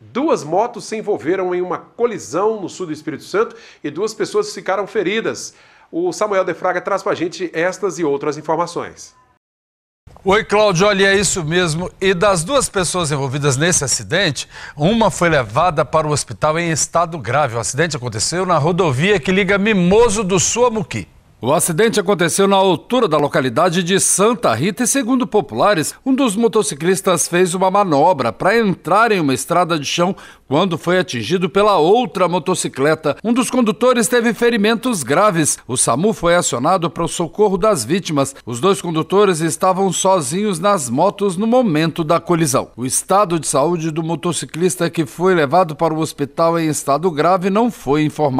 Duas motos se envolveram em uma colisão no sul do Espírito Santo e duas pessoas ficaram feridas. O Samuel De Fraga traz para a gente estas e outras informações. Oi, Cláudio. Olha, é isso mesmo. E das duas pessoas envolvidas nesse acidente, uma foi levada para o hospital em estado grave. O acidente aconteceu na rodovia que liga Mimoso do Sul a Muqui. O acidente aconteceu na altura da localidade de Santa Rita e, segundo populares, um dos motociclistas fez uma manobra para entrar em uma estrada de chão quando foi atingido pela outra motocicleta. Um dos condutores teve ferimentos graves. O SAMU foi acionado para o socorro das vítimas. Os dois condutores estavam sozinhos nas motos no momento da colisão. O estado de saúde do motociclista que foi levado para o hospital em estado grave não foi informado.